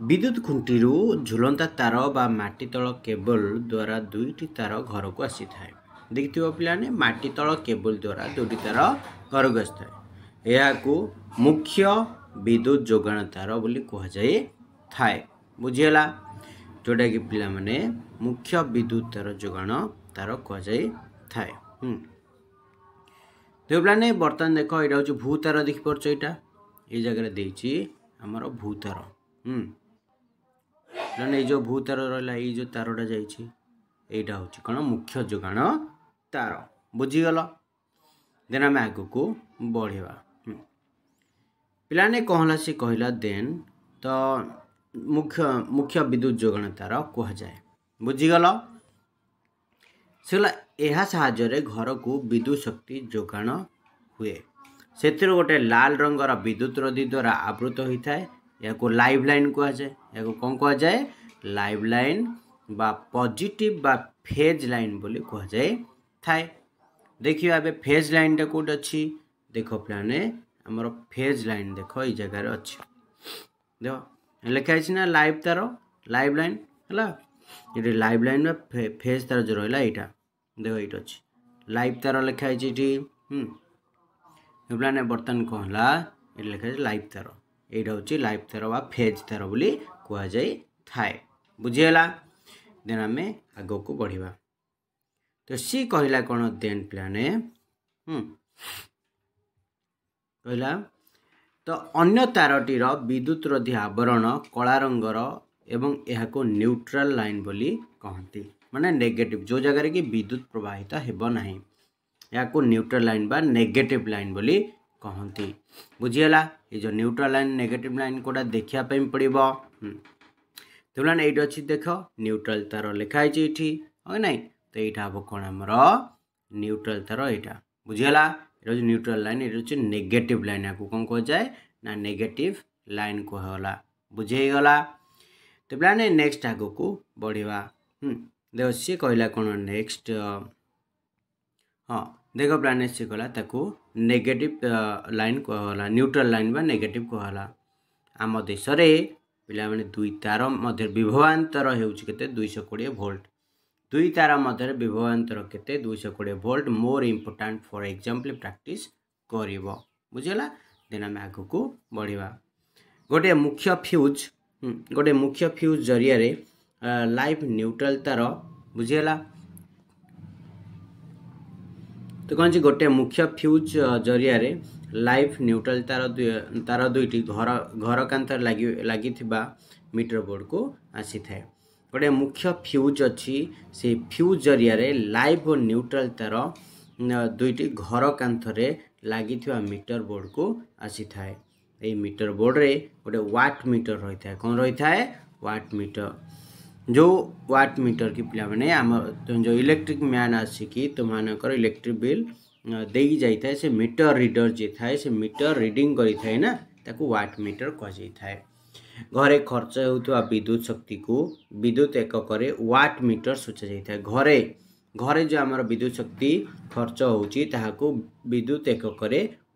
विद्युत खुन्टीहरू झुलन् तार केबल द्वारा दुईटी तार घर को आसी घरको आसिए देखियो पहि केबल द्वारा दुईटा तार घर घरको आए मुख्य विद्युत तार बोली जोगान तारो कुराए बुझिहेला जोटाकि पहिला मुख्य विद्युत तर जो तार थाए कुनै बर्तन देखा भूतार देखि पर्छ एटा ए जग्राइम भूतार ଦେନ୍ ଏଇ ଯେଉଁ ଭୂ ତାର ରହିଲା ଏଇ ଯେଉଁ ତାରଟା ଯାଇଛି ଏଇଟା ହେଉଛି କ'ଣ ମୁଖ୍ୟ ଯୋଗାଣ ତାର ବୁଝିଗଲ ଦେନ୍ ଆମେ ଆଗକୁ ବଢ଼ିବା ପିଲାମାନେ କ'ଣ ସେ କହିଲା ଦେନ୍ ତ ମୁଖ୍ୟ ମୁଖ୍ୟ ବିଦ୍ୟୁତ ଯୋଗାଣ ତାର କୁହାଯାଏ ବୁଝିଗଲ ସେ କହିଲା ଏହା ସାହାଯ୍ୟରେ ଘରକୁ ବିଦ୍ୟୁତ ଶକ୍ତି ଯୋଗାଣ ହୁଏ ସେଥିରୁ ଗୋଟେ ଲାଲ ରଙ୍ଗର ବିଦ୍ୟୁତ ରଦି ଦ୍ୱାରା ଆବୃତ ହୋଇଥାଏ ଏହାକୁ ଲାଇଭ୍ ଲାଇନ୍ କୁହାଯାଏ ଏହାକୁ କ'ଣ କୁହାଯାଏ ଲାଇଭ୍ ଲାଇନ୍ ବା ପଜିଟିଭ୍ ବା ଫେଜ୍ ଲାଇନ୍ ବୋଲି କୁହାଯାଇଥାଏ ଦେଖିବା ଏବେ ଫେଜ୍ ଲାଇନ୍ଟା କେଉଁଠି ଅଛି ଦେଖ ପିଲାମାନେ ଆମର ଫେଜ୍ ଲାଇନ୍ ଦେଖ ଏଇ ଜାଗାରେ ଅଛି ଦେଖ ଲେଖା ହେଇଛି ନା ଲାଇଭ୍ ତାର ଲାଇଭ୍ ଲାଇନ୍ ହେଲା ଏଠି ଲାଇଭ୍ ଲାଇନ୍ ବା ଫେଜ୍ ତାର ଯେଉଁ ରହିଲା ଏଇଟା ଦେଖ ଏଇଠି ଅଛି ଲାଇଭ୍ ତାର ଲେଖା ହେଇଛି ଏଠି ପିଲାମାନେ ବର୍ତ୍ତମାନ କ'ଣ ହେଲା ଏଠି ଲେଖା ହେଇଛି ଲାଇଭ୍ ତାର এইটা হচ্ছে লাইফ থের বা ফেজ থের বলে কুযাই থাকে বুঝিগলা দেন আমি আগুক বড়া তো সি কহিলা কোণ দেন প্ল্যান কহিলা ତ ଅନ୍ୟ ତାରଟିର ବିଦ୍ୟୁତ୍ ରୋଧୀ ଆବରଣ କଳା ରଙ୍ଗର ଏବଂ ଏହାକୁ ନ୍ୟୁଟ୍ରାଲ୍ ଲାଇନ୍ ବୋଲି କହନ୍ତି ମାନେ ନେଗେଟିଭ୍ ଯେଉଁ ଜାଗାରେ କି ବିଦ୍ୟୁତ୍ ପ୍ରବାହିତ ହେବ ନାହିଁ ଏହାକୁ ନ୍ୟୁଟ୍ରାଲ୍ ଲାଇନ୍ ବା ନେଗେଟିଭ୍ ଲାଇନ୍ ବୋଲି କହନ୍ତି ବୁଝିଗଲା ଏ ଯେଉଁ ନ୍ୟୁଟ୍ରାଲ୍ ଲାଇନ୍ ନେଗେଟିଭ୍ ଲାଇନ୍ କେଉଁଟା ଦେଖିବା ପାଇଁ ପଡ଼ିବ ତେଣୁ ଏଇଠି ଅଛି ଦେଖ ନ୍ୟୁଟ୍ରାଲ୍ ତାର ଲେଖା ହେଇଛି ଏଇଠି ହଁ ନାଇଁ ତ ଏଇଟା ହେବ କ'ଣ ଆମର ନ୍ୟୁଟ୍ରାଲ୍ ତାର ଏଇଟା ବୁଝିଗଲା ଏଇଟା ହେଉଛି ନ୍ୟୁଟ୍ରାଲ୍ ଲାଇନ୍ ଏଇଟା ହେଉଛି ନେଗେଟିଭ୍ ଲାଇନ୍ ଆକୁ କ'ଣ କୁହାଯାଏ ନା ନେଗେଟିଭ୍ ଲାଇନ୍ କୁହାଗଲା ବୁଝେଇଗଲା ହେଇଗଲା ତ ପିଲାମାନେ ନେକ୍ସଟ ଆଗକୁ ବଢ଼ିବା ଦେଖ ସିଏ କହିଲା କ'ଣ ନେକ୍ସଟ ହଁ ଦେଖ ପ୍ଲାନ୍ ଏସ୍ ଗଲା ତାକୁ ନେଗେଟିଭ୍ ଲାଇନ୍ କୁହାଗଲା ନ୍ୟୁଟ୍ରାଲ୍ ଲାଇନ୍ ବା ନେଗେଟିଭ୍ କୁହାଗଲା ଆମ ଦେଶରେ ପିଲାମାନେ ଦୁଇ ତାର ମଧ୍ୟରେ ବିଭବାନ୍ତର ହେଉଛି କେତେ ଦୁଇଶହ କୋଡ଼ିଏ ଭୋଲ୍ଟ ଦୁଇ ତାର ମଧ୍ୟରେ ବିଭବାନ୍ତର କେତେ ଦୁଇଶହ କୋଡ଼ିଏ ଭୋଲ୍ଟ ମୋର ଇମ୍ପୋର୍ଟାଣ୍ଟ ଫର୍ ଏକ୍ଜାମ୍ପଲ୍ ପ୍ରାକ୍ଟିସ୍ କରିବ ବୁଝିଗଲା ଦେନ୍ ଆମେ ଆଗକୁ ବଢ଼ିବା ଗୋଟିଏ ମୁଖ୍ୟ ଫ୍ୟୁଜ୍ ଗୋଟିଏ ମୁଖ୍ୟ ଫ୍ୟୁଜ୍ ଜରିଆରେ ଲାଇଫ୍ ନ୍ୟୁଟ୍ରାଲ୍ ତାର ବୁଝିଗଲା তো କ'ଣ ଅଛି ଗୋଟେ ମୁଖ୍ୟ ଫ୍ୟୁଜ୍ ଜରିଆରେ ଲାଇଫ୍ ନ୍ୟୁଟ୍ରାଲ୍ ତାର ତାର ଦୁଇଟି ଘର ଘର କାନ୍ଥରେ ଲାଗି ଲାଗିଥିବା ମିଟର ବୋର୍ଡ଼କୁ ଆସିଥାଏ ଗୋଟେ ମୁଖ୍ୟ ଫ୍ୟୁଜ୍ ଅଛି ସେଇ ଫ୍ୟୁଜ୍ ଜରିଆରେ ଲାଇଭ୍ ଓ ନ୍ୟୁଟ୍ରାଲ୍ ତାର ଦୁଇଟି ଘର କାନ୍ଥରେ ଲାଗିଥିବା ମିଟର ବୋର୍ଡ଼କୁ ଆସିଥାଏ ଏଇ ମିଟର ବୋର୍ଡ଼ରେ ଗୋଟେ ୱାଟ୍ ମିଟର ରହିଥାଏ କ'ଣ ରହିଥାଏ ୱାଟ୍ ମିଟର जो व्हाट मीटर की पिला मैंने आम तो जो इलेक्ट्रिक मैन आसिकी तुम तो मानकर इलेक्ट्रिक बिल दे जाए से मीटर रीडर जी थाए से मीटर रिडिंग करना ताको व्हाट मीटर कहुई थाए घरे खर्च हो विद्युत शक्ति को विद्युत एकक व्हाट मीटर सोचा जाए घरे घरे जो आम विद्युत शक्ति खर्च हो विद्युत एकक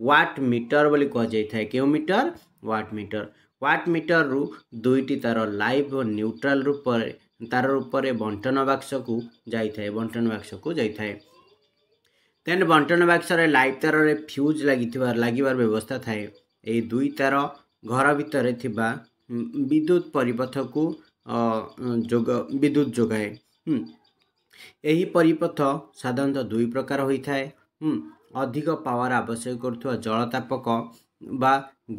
व्हाट मीटर बोली कहुई थाए क्यों मीटर व्हाट मीटर ୱାଟ୍ ମିଟରରୁ ଦୁଇଟି ତାର ଲାଇଭ୍ ଓ ନ୍ୟୁଟ୍ରାଲ୍ ରୂପରେ ତାର ରୂପରେ ବଣ୍ଟନ ବାକ୍ସକୁ ଯାଇଥାଏ ବଣ୍ଟନ ବାକ୍ସକୁ ଯାଇଥାଏ ଦେନ୍ ବଣ୍ଟନ ବାକ୍ସରେ ଲାଇଟ୍ ତାରରେ ଫ୍ୟୁଜ୍ ଲାଗିଥିବା ଲାଗିବାର ବ୍ୟବସ୍ଥା ଥାଏ ଏହି ଦୁଇ ତାର ଘର ଭିତରେ ଥିବା ବିଦ୍ୟୁତ ପରିପଥକୁ ଯୋଗ ବିଦ୍ୟୁତ ଯୋଗାଏ ଏହି ପରିପଥ ସାଧାରଣତଃ ଦୁଇ ପ୍ରକାର ହୋଇଥାଏ ଅଧିକ ପାୱାର ଆବଶ୍ୟକ କରୁଥିବା ଜଳତାପକ ବା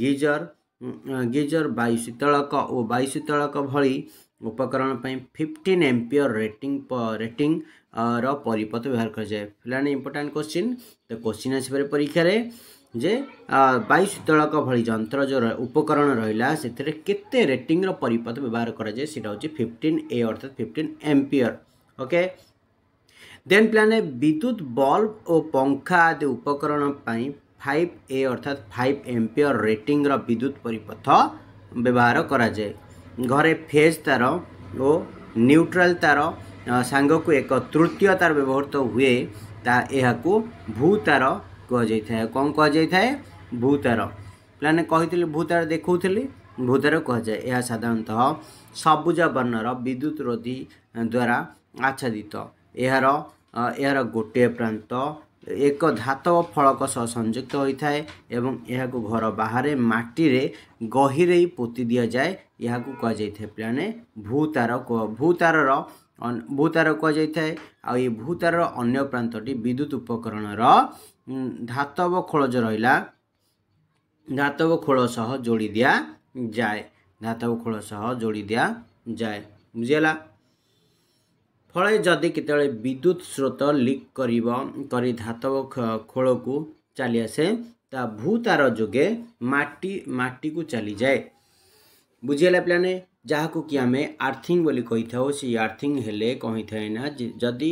ଗିଜର ଗିଜର ବାୟୁ ଶୀତଳକ ଓ ବାୟୁ ଶୀତଳକ ଭଳି ଉପକରଣ ପାଇଁ ଫିଫ୍ଟିନ୍ ଏମ୍ପିୟର ରେଟିଂ ରେଟିଂ ର ପରିପଥ ବ୍ୟବହାର କରାଯାଏ ପିଲାମାନେ ଇମ୍ପୋର୍ଟାଣ୍ଟ କୋଶ୍ଚିନ୍ ତ କୋଶ୍ଚିନ୍ ଆସିପାରେ ପରୀକ୍ଷାରେ ଯେ ବାୟୁ ଶୀତଳକ ଭଳି ଯନ୍ତ୍ର ଯେଉଁ ଉପକରଣ ରହିଲା ସେଥିରେ କେତେ ରେଟିଂର ପରିପଥ ବ୍ୟବହାର କରାଯାଏ ସେଇଟା ହେଉଛି ଫିଫ୍ଟିନ୍ ଏ ଅର୍ଥାତ୍ ଫିଫ୍ଟିନ୍ ଏମ୍ପିୟର ଓକେ ଦେନ୍ ପିଲାମାନେ ବିଦ୍ୟୁତ୍ ବଲ୍ବ ଓ ପଙ୍ଖା ଆଦି ଉପକରଣ ପାଇଁ ফাইভ এ অর্থাৎ ফাইভ এম্পিয়র রেটিংর বিদ্যুৎ পরিপথ ব্যবহার করা যায় ঘরে ফেজ তার ও নিউট্রাল তার ସାଙ୍ଗକୁ ଏକ ତୃତୀୟ ତାର ବ୍ୟବହୃତ ହୁଏ ତାହା ଏହାକୁ ଭୂତାର କୁହାଯାଇଥାଏ କ'ଣ କୁହାଯାଇଥାଏ ଭୂତାର ପିଲାମାନେ କହିଥିଲି ଭୂତାର ଦେଖାଉଥିଲି ଭୂତାର କୁହାଯାଏ ଏହା ସାଧାରଣତଃ ସବୁଜ ବର୍ଣ୍ଣର ବିଦ୍ୟୁତ ରୋଧୀ ଦ୍ୱାରା ଆଚ୍ଛାଦିତ ଏହାର ଏହାର ଗୋଟିଏ ପ୍ରାନ୍ତ ଏକ ଧାତବ ଫଳକ ସହ ସଂଯୁକ୍ତ ହୋଇଥାଏ ଏବଂ ଏହାକୁ ଘର ବାହାରେ ମାଟିରେ ଗହିରେଇ ପୋତି ଦିଆଯାଏ ଏହାକୁ କୁହାଯାଇଥାଏ ପିଲାମାନେ ଭୂତାର ଭୂତାରର ଭୂତାର କୁହାଯାଇଥାଏ ଆଉ ଏ ଭୂତାରର ଅନ୍ୟ ପ୍ରାନ୍ତଟି ବିଦ୍ୟୁତ ଉପକରଣର ଧାତବ ଖୋଳ ଯେଉଁ ରହିଲା ଧାତବ ଖୋଳ ସହ ଯୋଡ଼ି ଦିଆଯାଏ ଧାତବ ଖୋଳ ସହ ଯୋଡ଼ି ଦିଆଯାଏ ବୁଝିଗଲା ଫଳେ ଯଦି କେତେବେଳେ ବିଦ୍ୟୁତ୍ ସ୍ରୋତ ଲିକ୍ କରିବ କରି ଧାତବ ଖୋଳକୁ ଚାଲିଆସେ ତା ଭୂତାର ଯୋଗେ ମାଟି ମାଟିକୁ ଚାଲିଯାଏ ବୁଝିହେଲା ପିଲାମାନେ ଯାହାକୁ କି ଆମେ ଆର୍ଥିଂ ବୋଲି କହିଥାଉ ସେଇ ଆର୍ଥିଂ ହେଲେ କହିଥାଏ ନା ଯଦି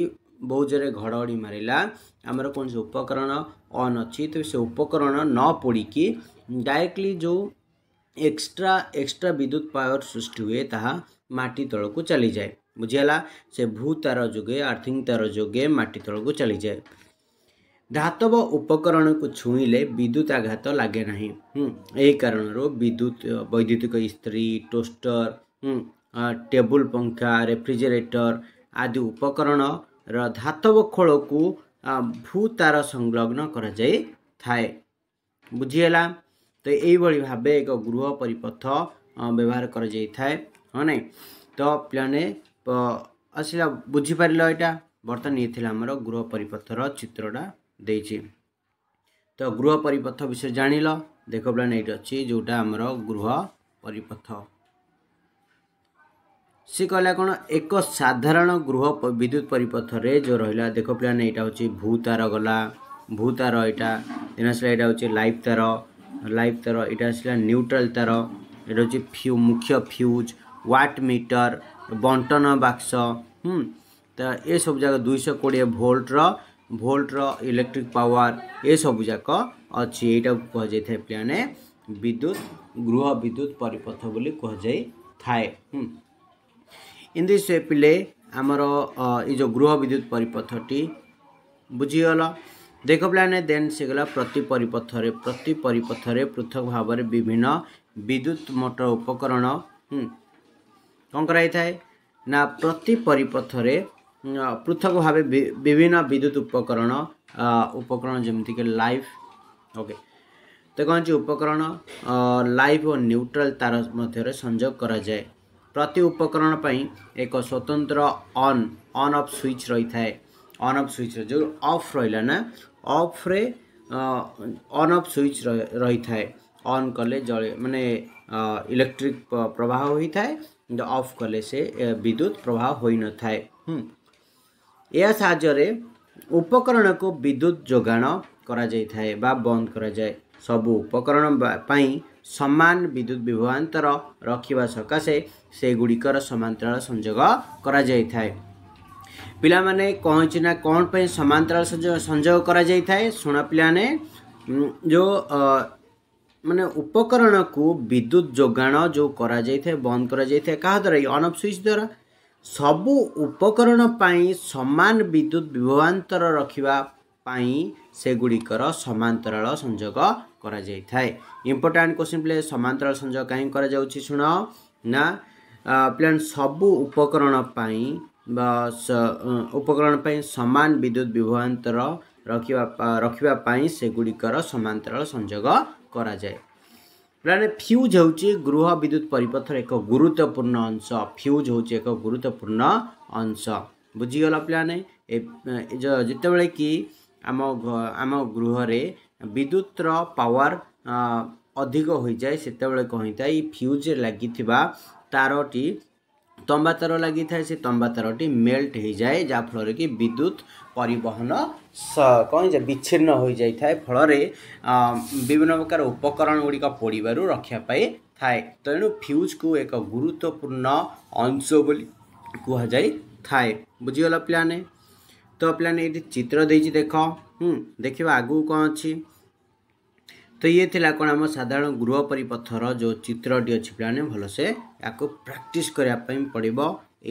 ବହୁ ଜୋରେ ଘଡ଼ଘଡ଼ି ମାରିଲା ଆମର କୌଣସି ଉପକରଣ ଅନ୍ ଅଛି ତ ସେ ଉପକରଣ ନ ପୋଡ଼ିକି ଡାଇରେକ୍ଟଲି ଯେଉଁ ଏକ୍ସଟ୍ରା ଏକ୍ସଟ୍ରା ବିଦ୍ୟୁତ ପାୱାର ସୃଷ୍ଟି ହୁଏ ତାହା ମାଟି ତଳକୁ ଚାଲିଯାଏ ବୁଝିଗଲା ସେ ଭୂତାର ଯୋଗେ ତାର ଯୋଗେ ମାଟି ତଳକୁ ଚାଲିଯାଏ ଧାତବ ଉପକରଣକୁ ଛୁଇଁଲେ ବିଦ୍ୟୁତ ଆଘାତ ଲାଗେ ନାହିଁ ଏହି କାରଣରୁ ବିଦ୍ୟୁତ ବୈଦ୍ୟୁତିକ ଇସ୍ତ୍ରୀ ଟୋଷ୍ଟର ଟେବୁଲ ପଙ୍ଖା ରେଫ୍ରିଜରେଟର ଆଦି ଉପକରଣର ଧାତବ ଖୋଳକୁ ଭୂତାର ସଂଲଗ୍ନ କରାଯାଇଥାଏ ବୁଝିହେଲା ତ ଏଇଭଳି ଭାବେ ଏକ ଗୃହ ପରିପଥ ବ୍ୟବହାର କରାଯାଇଥାଏ ହଁ ନାଇଁ ତ ପିଲାମାନେ आस बुझिपार एटा बर्त गृह परिपथ र चित्रा त गृह परिपथ विषय जाँला देखप्ला एटा गृह परिपथ सि क्या साधारण गृह विद्युत परिपथर जो रहिला देखप्ला एट भूतार गला भूतार एटासलाउँछ लाइफ तार लाइफ तार एटा आउट्राल तार फ्यू मुख्य फ्यूज वाट मीटर ବଣ୍ଟନ ବାକ୍ସ ତ ଏସବୁ ଯାକ ଦୁଇଶହ କୋଡ଼ିଏ ଭୋଲ୍ଟର ଭୋଲ୍ଟର ଇଲେକ୍ଟ୍ରିକ୍ ପାୱାର ଏସବୁ ଯାକ ଅଛି ଏଇଟାକୁ କୁହାଯାଇଥାଏ ପିଲାମାନେ ବିଦ୍ୟୁତ ଗୃହ ବିଦ୍ୟୁତ ପରିପଥ ବୋଲି କୁହାଯାଇଥାଏ ଇନ୍ ଦିସ୍ ୱେ ପିଲେ ଆମର ଏଇ ଯେଉଁ ଗୃହ ବିଦ୍ୟୁତ ପରିପଥଟି ବୁଝିଗଲା ଦେଖ ପିଲାମାନେ ଦେନ୍ ସେଗଲା ପ୍ରତି ପରିପଥରେ ପ୍ରତି ପରିପଥରେ ପୃଥକ ଭାବରେ ବିଭିନ୍ନ ବିଦ୍ୟୁତ ମୋଟର ଉପକରଣ କ'ଣ କରାଯାଇଥାଏ ନା ପ୍ରତି ପରିପଥରେ ପୃଥକ ଭାବେ ବିଭିନ୍ନ ବିଦ୍ୟୁତ ଉପକରଣ ଉପକରଣ ଯେମିତିକି ଲାଇଫ୍ ଓକେ ତ କ'ଣ ହେଉଛି ଉପକରଣ ଲାଇଫ୍ ଓ ନ୍ୟୁଟ୍ରାଲ୍ ତାର ମଧ୍ୟରେ ସଂଯୋଗ କରାଯାଏ ପ୍ରତି ଉପକରଣ ପାଇଁ ଏକ ସ୍ୱତନ୍ତ୍ର ଅନ୍ ଅନ୍ ଅଫ୍ ସୁଇଚ୍ ରହିଥାଏ ଅନ୍ ଅଫ୍ ସୁଇଚ୍ ଯେଉଁ ଅଫ୍ ରହିଲା ନା ଅଫ୍ରେ ଅନ୍ ଅଫ୍ ସୁଇଚ୍ ରହିଥାଏ ଅନ୍ କଲେ ଜଳେ ମାନେ इलेक्ट्रिक प्रवाह होता है अफ कले से विद्युत प्रवाह हो न थाए यहाँ उपकरण को विद्युत जोगाण कर बंद करा जाए सब उपकरण सामान विद्युत विभवांतर रखा सकाशे से गुड़िकर समातराल संजोग कराए पाने कहना कौन पर समातराल संयोग कराए शुण पे जो म को विद्युत जाऊ बन्दको जाइ स्विच द्वारा सब उपकरण समान विद्युत विभवान्तर रगुडिकर समाल संयो इम्पोर्टान्ट क्वन बोले समा सं काहीँ क्राउँछ ना प्लान सब उपकरण उपकरण समान विद्युत विभवान्तर रगुडिकर समा संजोग କରାଯାଏ ପ୍ଲାନେ ଫ୍ୟୁଜ୍ ହେଉଛି ଗୃହ ବିଦ୍ୟୁତ ପରିପଥର ଏକ ଗୁରୁତ୍ୱପୂର୍ଣ୍ଣ ଅଂଶ ଫ୍ୟୁଜ୍ ହେଉଛି ଏକ ଗୁରୁତ୍ୱପୂର୍ଣ୍ଣ ଅଂଶ ବୁଝିଗଲ ପ୍ଲାନେ ଯେତେବେଳେ କି ଆମ ଆମ ଗୃହରେ ବିଦ୍ୟୁତର ପାୱାର ଅଧିକ ହୋଇଯାଏ ସେତେବେଳେ କ'ଣ ହୋଇଥାଏ ଏଇ ଫ୍ୟୁଜ୍ରେ ଲାଗିଥିବା ତାରଟି तंबा तार लगी था तंबा तार मेल्ट हो जाए जहाँफल कि विद्युत पर कौन विच्छिन्न हो जाए फल विभिन्न प्रकार उपकरण गुड़िक पड़वर रक्षापाई थाए तेणु फ्यूज को एक गुरुत्वपूर्ण अंश बोली कहुई थाए बुझीगला पाने तो ये चित्र देख देखा आगू कौन अच्छी তো ଇଏ ଥିଲା କ'ଣ ଆମ ସାଧାରଣ ଗୃହ ପରିପଥର ଯେଉଁ ଚିତ୍ରଟି ଅଛି ପିଲାମାନେ ଭଲସେ ୟାକୁ ପ୍ରାକ୍ଟିସ୍ କରିବା ପାଇଁ ପଡ଼ିବ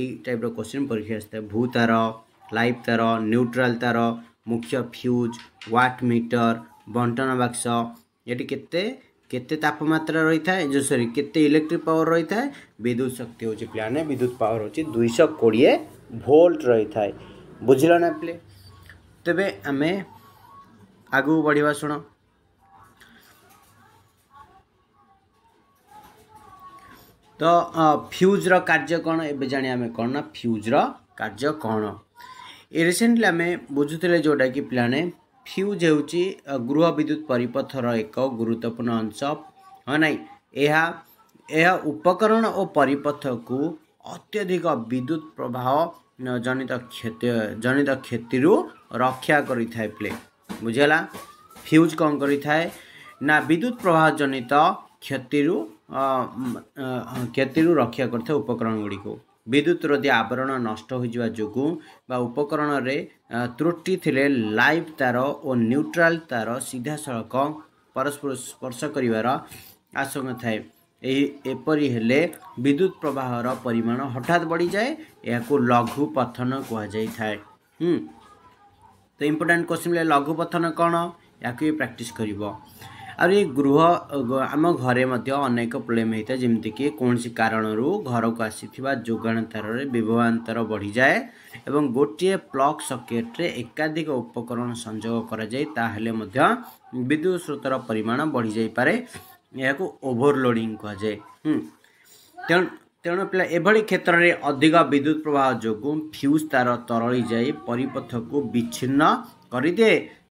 ଏଇ ଟାଇପ୍ର କୋଶ୍ଚିନ୍ ପରୀକ୍ଷା ଆସିଥାଏ ଭୂ ତାର ଲାଇଭ୍ ତାର ନ୍ୟୁଟ୍ରାଲ୍ ତାର ମୁଖ୍ୟ ଫ୍ୟୁଜ୍ ୱାଟ୍ ମିଟର ବଣ୍ଟନ ବାକ୍ସ ଏଠି କେତେ କେତେ ତାପମାତ୍ରା ରହିଥାଏ ଯେଉଁ ସରି କେତେ ଇଲେକ୍ଟ୍ରିକ୍ ପାୱାର ରହିଥାଏ ବିଦ୍ୟୁତ ଶକ୍ତି ହେଉଛି ପିଲାମାନେ ବିଦ୍ୟୁତ ପାୱାର ହେଉଛି ଦୁଇଶହ କୋଡ଼ିଏ ଭୋଲ୍ଟ ରହିଥାଏ ବୁଝିଲ ନା ପିଲେ ତେବେ ଆମେ ଆଗକୁ ବଢ଼ିବା ଶୁଣ त फ्युज्र कार्ज एम किउज र कार्ज रिसेंटली आमे बुझुले जोटाकि प्लाने फ्यूज फ्युज विद्युत परिपथ परिपथर एक गुरुत्वपूर्ण अंश एहा यहाँ उपकरण ओ परिपथ परिपथको अत्यधिक विद्युत प्रवाह क्षेत्र जनित क्षेत्र क्षति रक्षा प्ले गरि बुझिहेला फिउज किए ना विद्युत प्रवाह जनित क्षति କ୍ଷତିରୁ ରକ୍ଷା କରିଥାଏ ଉପକରଣ ଗୁଡ଼ିକୁ ବିଦ୍ୟୁତର ଯଦି ଆବରଣ ନଷ୍ଟ ହୋଇଯିବା ଯୋଗୁଁ ବା ଉପକରଣରେ ତ୍ରୁଟି ଥିଲେ ଲାଇଭ୍ ତାର ଓ ନ୍ୟୁଟ୍ରାଲ ତାର ସିଧାସଳଖ ପରସ୍ପର ସ୍ପର୍ଶ କରିବାର ଆଶଙ୍କା ଥାଏ ଏହି ଏପରି ହେଲେ ବିଦ୍ୟୁତ ପ୍ରବାହର ପରିମାଣ ହଠାତ୍ ବଢ଼ିଯାଏ ଏହାକୁ ଲଘୁ ପଥନ କୁହାଯାଇଥାଏ ତ ଇମ୍ପୋର୍ଟାଣ୍ଟ କ୍ୱେଶ୍ଚିନ୍ ଲଘୁ ପଥନ କ'ଣ ଏହାକୁ ବି ପ୍ରାକ୍ଟିସ୍ କରିବ आर य गृह आम घरे अनेकेम हुमि कौनस कारण घरको विभवांतर जार विभान्तर बढिजाए गोटे प्लग सकेट्रे एकाधिक उपकरण संयोग संले विद्युत स्रोतर परिमाण पारे र परिमाण बढिजाइपर यहाँ ओभरलोङ कहाँ तेहु पहिला क्षेत्र क्षेत्रले अधिक विद्युत प्रवाह जुन फ्यूज तार तरली परिपथ परिपथको विच्छन्न गरिदिए